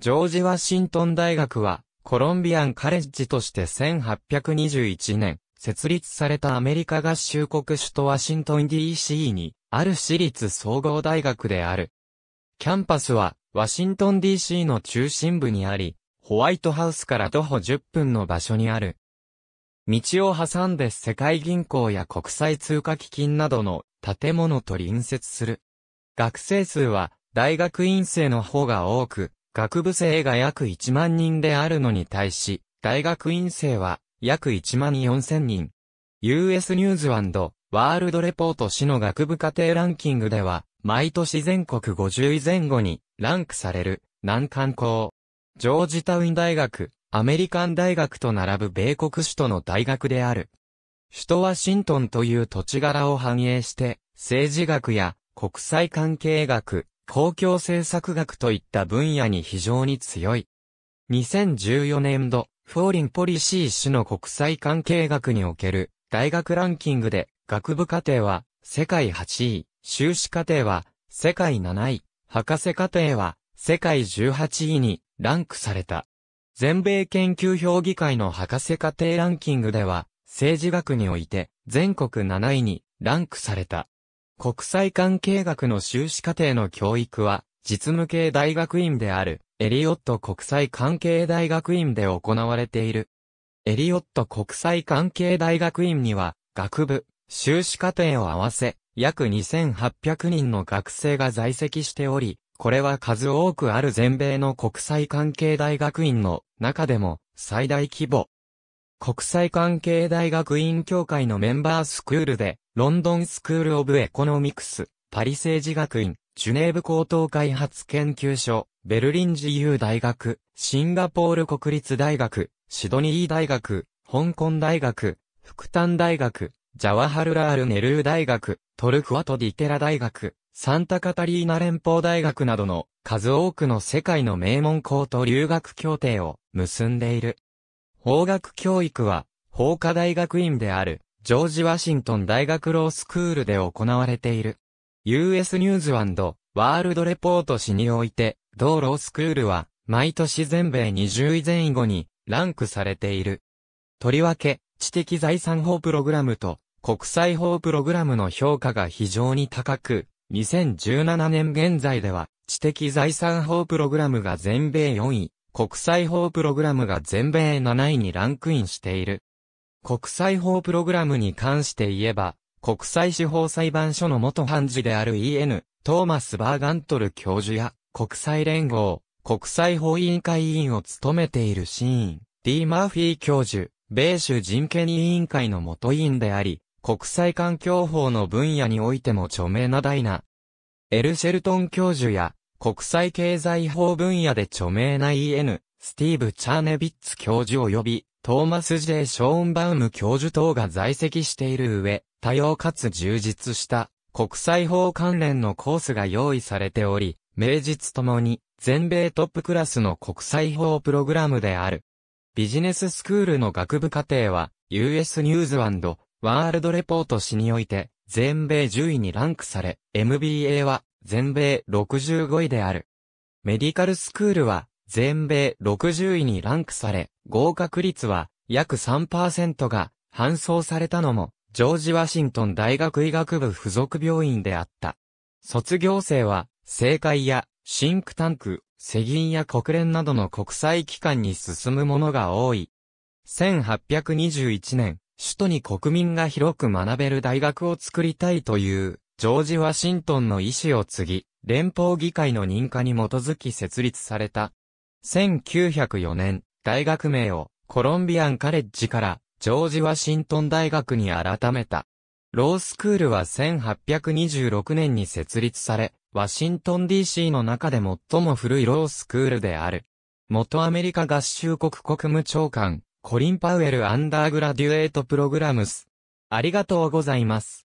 ジョージ・ワシントン大学は、コロンビアン・カレッジとして1821年、設立されたアメリカ合衆国首都ワシントン DC に、ある私立総合大学である。キャンパスは、ワシントン DC の中心部にあり、ホワイトハウスから徒歩10分の場所にある。道を挟んで世界銀行や国際通貨基金などの建物と隣接する。学生数は大学院生の方が多く、学部生が約1万人であるのに対し、大学院生は約1万4 0 0 0人。US ニューズワールドレポート市の学部課程ランキングでは、毎年全国50位前後にランクされる難関校。ジョージタウン大学、アメリカン大学と並ぶ米国首都の大学である。首都ワシントンという土地柄を反映して、政治学や国際関係学、公共政策学といった分野に非常に強い。2014年度、フォーリンポリシー種の国際関係学における大学ランキングで学部課程は世界8位、修士課程は世界7位、博士課程は世界18位にランクされた。全米研究評議会の博士課程ランキングでは政治学において全国7位にランクされた。国際関係学の修士課程の教育は、実務系大学院である、エリオット国際関係大学院で行われている。エリオット国際関係大学院には、学部、修士課程を合わせ、約2800人の学生が在籍しており、これは数多くある全米の国際関係大学院の中でも最大規模国際関係大学院協会のメンバースクールで、ロンドンスクールオブエコノミクス、パリ政治学院、ジュネーブ高等開発研究所、ベルリン自由大学、シンガポール国立大学、シドニー大学、香港大学、福ン大学、ジャワハルラール・ネルー大学、トルクワト・ディテラ大学、サンタカタリーナ連邦大学などの数多くの世界の名門校と留学協定を結んでいる。法学教育は、法科大学院である、ジョージ・ワシントン大学ロースクールで行われている。US ニューズワールドレポート誌において、同ロースクールは、毎年全米20位前後に、ランクされている。とりわけ、知的財産法プログラムと、国際法プログラムの評価が非常に高く、2017年現在では、知的財産法プログラムが全米4位、国際法プログラムが全米7位にランクインしている。国際法プログラムに関して言えば、国際司法裁判所の元判事である EN、トーマス・バーガントル教授や、国際連合、国際法委員会委員を務めているシーン、D・ マーフィー教授、米州人権委員会の元委員であり、国際環境法の分野においても著名な台な、エル・シェルトン教授や、国際経済法分野で著名な E.N. スティーブ・チャーネビッツ教授及び、トーマス・ジェイ・ショーンバウム教授等が在籍している上、多様かつ充実した国際法関連のコースが用意されており、名実ともに全米トップクラスの国際法プログラムである。ビジネススクールの学部課程は、US ニューズワールドレポート誌において、全米10位にランクされ、MBA は全米65位である。メディカルスクールは、全米60位にランクされ、合格率は約3%が搬送されたのも、ジョージ・ワシントン大学医学部附属病院であった。卒業生は、政界やシンクタンク、世銀や国連などの国際機関に進むものが多い。1821年、首都に国民が広く学べる大学を作りたいというジョージ・ワシントンの意思を継ぎ、連邦議会の認可に基づき設立された。1904年、大学名をコロンビアンカレッジからジョージ・ワシントン大学に改めた。ロースクールは1826年に設立され、ワシントン DC の中で最も古いロースクールである。元アメリカ合衆国国務長官、コリン・パウエル・アンダーグラデュエート・プログラムス。ありがとうございます。